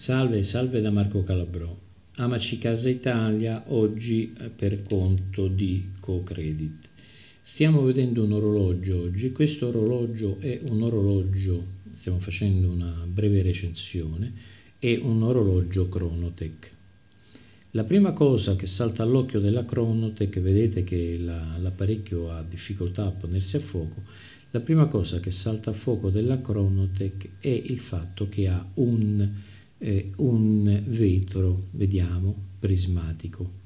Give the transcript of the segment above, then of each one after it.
Salve, salve da Marco Calabrò. Amaci Casa Italia oggi eh, per conto di CoCredit. Stiamo vedendo un orologio oggi, questo orologio è un orologio, stiamo facendo una breve recensione, è un orologio Chronotech. La prima cosa che salta all'occhio della Chronotech, vedete che la, l'apparecchio ha difficoltà a ponersi a fuoco, la prima cosa che salta a fuoco della Chronotech è il fatto che ha un eh, un vetro, vediamo, prismatico.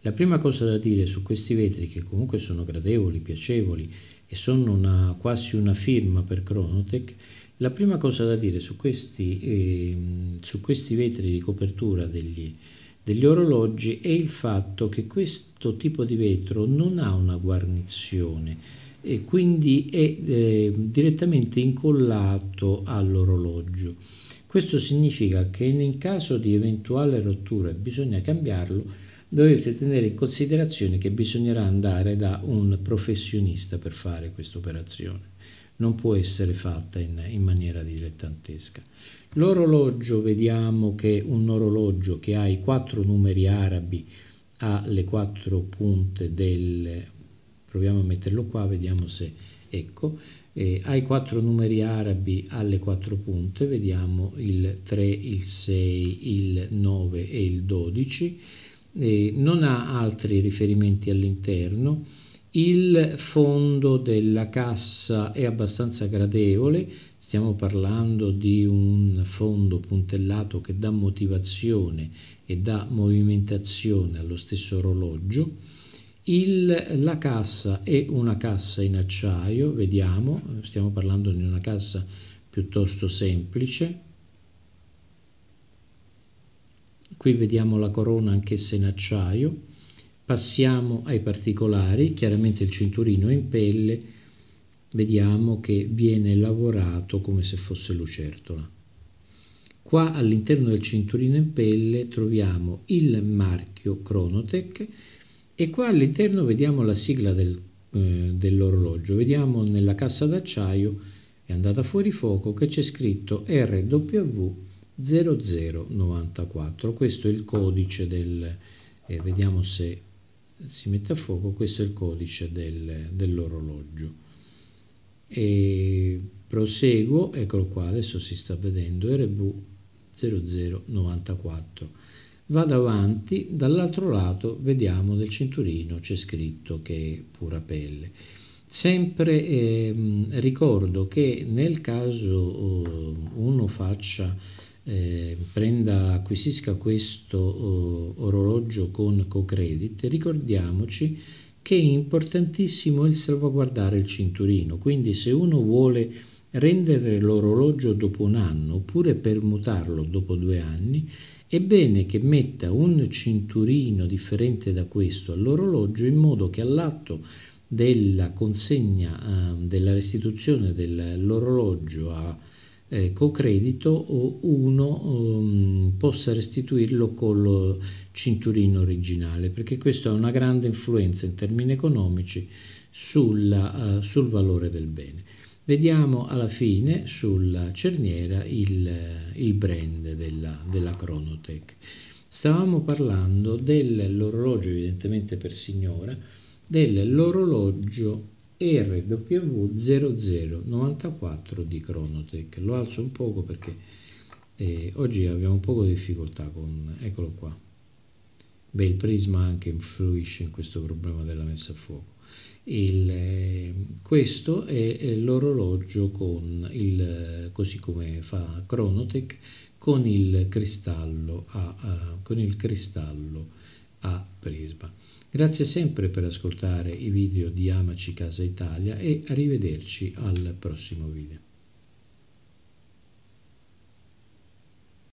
La prima cosa da dire su questi vetri, che comunque sono gradevoli, piacevoli e sono una, quasi una firma per Chronotech, la prima cosa da dire su questi, eh, su questi vetri di copertura degli, degli orologi è il fatto che questo tipo di vetro non ha una guarnizione, e quindi è eh, direttamente incollato all'orologio. Questo significa che in caso di eventuale rottura e bisogna cambiarlo, dovete tenere in considerazione che bisognerà andare da un professionista per fare questa operazione. Non può essere fatta in, in maniera dilettantesca. L'orologio, vediamo che è un orologio che ha i quattro numeri arabi alle quattro punte del proviamo a metterlo qua vediamo se ecco eh, ai quattro numeri arabi alle quattro punte vediamo il 3 il 6 il 9 e il 12 eh, non ha altri riferimenti all'interno il fondo della cassa è abbastanza gradevole stiamo parlando di un fondo puntellato che dà motivazione e dà movimentazione allo stesso orologio il, la cassa è una cassa in acciaio, vediamo, stiamo parlando di una cassa piuttosto semplice. Qui vediamo la corona anch'essa in acciaio. Passiamo ai particolari, chiaramente il cinturino è in pelle, vediamo che viene lavorato come se fosse lucertola. Qua all'interno del cinturino in pelle troviamo il marchio Chronotech e qua all'interno vediamo la sigla del, eh, dell'orologio, vediamo nella cassa d'acciaio è andata fuori fuoco che c'è scritto RW0094, questo è il codice del, eh, vediamo se si mette a fuoco, questo è il codice del, dell'orologio. E proseguo, eccolo qua, adesso si sta vedendo RW0094 Vado avanti, dall'altro lato vediamo del cinturino c'è scritto che è pura pelle. Sempre eh, ricordo che nel caso eh, uno faccia, eh, prenda, acquisisca questo oh, orologio con co-credit, ricordiamoci che è importantissimo il salvaguardare il cinturino, quindi se uno vuole rendere l'orologio dopo un anno oppure permutarlo dopo due anni, è bene che metta un cinturino differente da questo all'orologio in modo che all'atto della consegna eh, della restituzione dell'orologio a eh, co-credito uno um, possa restituirlo col cinturino originale perché questo ha una grande influenza in termini economici sulla, uh, sul valore del bene. Vediamo alla fine sulla cerniera il, il brand della, della Chronotech. Stavamo parlando dell'orologio, evidentemente per signora, dell'orologio RW0094 di Chronotech. Lo alzo un poco perché eh, oggi abbiamo un po' di difficoltà con... eccolo qua Beh, il prisma anche influisce in questo problema della messa a fuoco. Il, eh, questo è, è l'orologio con il, così come fa Chronotech con il cristallo a, a, con il cristallo a prisma. Grazie sempre per ascoltare i video di Amaci Casa Italia e arrivederci al prossimo video.